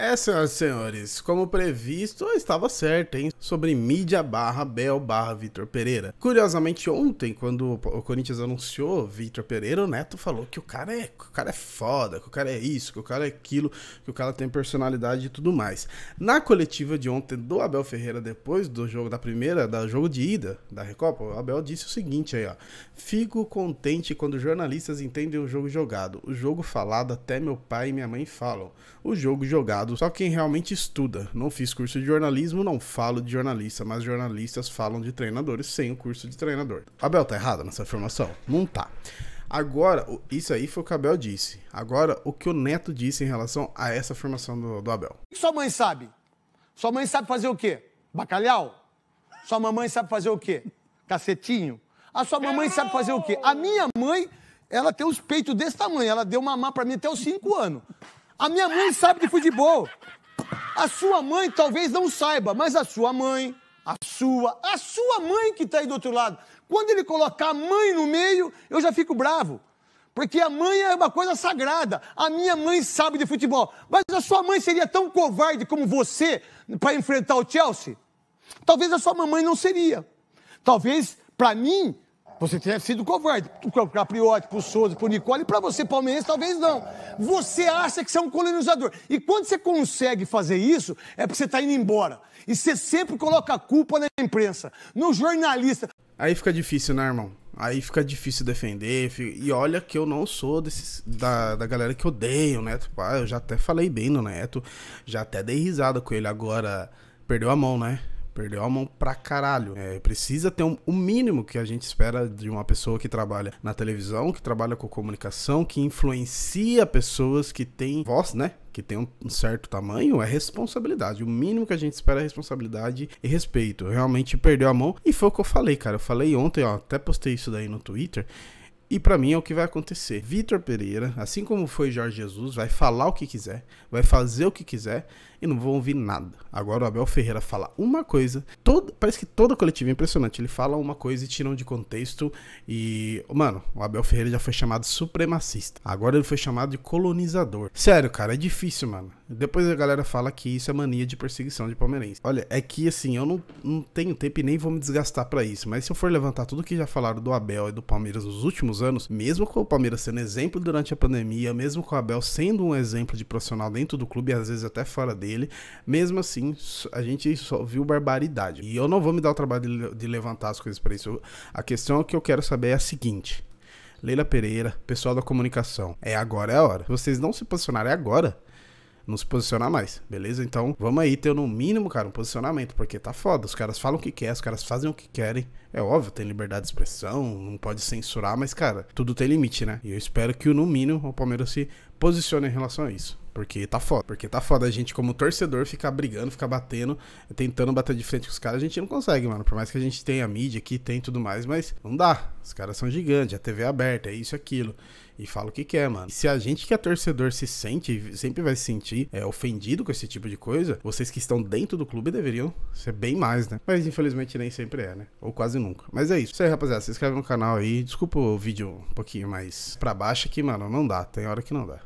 É, senhoras e senhores, como previsto, eu estava certo, hein? Sobre mídia barra Bel barra Vitor Pereira. Curiosamente, ontem, quando o Corinthians anunciou Vitor Pereira, o Neto falou que o cara é, o cara é foda, que o cara é isso, que o cara é aquilo, que o cara tem personalidade e tudo mais. Na coletiva de ontem do Abel Ferreira, depois do jogo da primeira, da jogo de ida da Recopa, o Abel disse o seguinte aí, ó. Fico contente quando jornalistas entendem o jogo jogado. O jogo falado até meu pai e minha mãe falam. O jogo jogado só quem realmente estuda. Não fiz curso de jornalismo, não falo de jornalista, mas jornalistas falam de treinadores sem o curso de treinador. Abel tá errado nessa afirmação? Não tá. Agora, isso aí foi o que o Abel disse. Agora, o que o Neto disse em relação a essa afirmação do, do Abel. O que sua mãe sabe? Sua mãe sabe fazer o quê? Bacalhau? Sua mamãe sabe fazer o quê? Cacetinho? A sua mamãe sabe fazer o quê? A minha mãe, ela tem os peitos desse tamanho. Ela deu mamar para mim até os 5 anos. A minha mãe sabe de futebol. A sua mãe talvez não saiba, mas a sua mãe, a sua, a sua mãe que está aí do outro lado. Quando ele colocar a mãe no meio, eu já fico bravo. Porque a mãe é uma coisa sagrada. A minha mãe sabe de futebol. Mas a sua mãe seria tão covarde como você para enfrentar o Chelsea? Talvez a sua mamãe não seria. Talvez, para mim, você teria sido covarde para Capriotti, para o Souza, para o Nicole, para você, palmeirense, talvez não. Você acha que você é um colonizador. E quando você consegue fazer isso, é porque você está indo embora. E você sempre coloca a culpa na imprensa, no jornalista. Aí fica difícil, né, irmão? Aí fica difícil defender. E olha que eu não sou desses, da, da galera que odeia o Neto. Pá, eu já até falei bem no Neto, já até dei risada com ele. Agora, perdeu a mão, né? Perdeu a mão pra caralho. É, precisa ter um, o mínimo que a gente espera de uma pessoa que trabalha na televisão, que trabalha com comunicação, que influencia pessoas que têm voz, né? que tem um certo tamanho, é responsabilidade. O mínimo que a gente espera é responsabilidade e respeito. Realmente perdeu a mão. E foi o que eu falei, cara. Eu falei ontem, ó, até postei isso daí no Twitter. E para mim é o que vai acontecer. Vitor Pereira, assim como foi Jorge Jesus, vai falar o que quiser, vai fazer o que quiser e não vão ouvir nada. Agora o Abel Ferreira fala uma coisa, todo, parece que toda coletiva é impressionante, ele fala uma coisa e tiram de contexto e, mano, o Abel Ferreira já foi chamado supremacista. Agora ele foi chamado de colonizador. Sério, cara, é difícil, mano. Depois a galera fala que isso é mania de perseguição de palmeirense. Olha, é que assim, eu não, não tenho tempo e nem vou me desgastar para isso, mas se eu for levantar tudo que já falaram do Abel e do Palmeiras nos últimos anos, mesmo com o Palmeiras sendo exemplo durante a pandemia, mesmo com o Abel sendo um exemplo de profissional dentro do clube e às vezes até fora dele, mesmo assim, a gente só viu barbaridade. E eu não vou me dar o trabalho de, de levantar as coisas para isso. A questão que eu quero saber é a seguinte: Leila Pereira, pessoal da comunicação, é agora é a hora. Se vocês não se posicionarem é agora, não se posicionar mais, beleza? Então, vamos aí ter no mínimo, cara, um posicionamento, porque tá foda. Os caras falam o que querem, os caras fazem o que querem. É óbvio, tem liberdade de expressão, não pode censurar, mas, cara, tudo tem limite, né? E eu espero que, no mínimo, o Palmeiras se posicione em relação a isso. Porque tá foda. Porque tá foda. A gente, como torcedor, ficar brigando, ficar batendo, tentando bater de frente com os caras, a gente não consegue, mano. Por mais que a gente tenha a mídia aqui, tem tudo mais, mas não dá. Os caras são gigantes, a TV é aberta, é isso, é aquilo e fala o que quer, mano. E se a gente que é torcedor se sente, sempre vai se sentir é, ofendido com esse tipo de coisa, vocês que estão dentro do clube deveriam ser bem mais, né? Mas infelizmente nem sempre é, né? Ou quase nunca. Mas é isso. Isso aí, rapaziada. Se inscreve no canal aí. Desculpa o vídeo um pouquinho mais pra baixo aqui, mano. Não dá. Tem hora que não dá.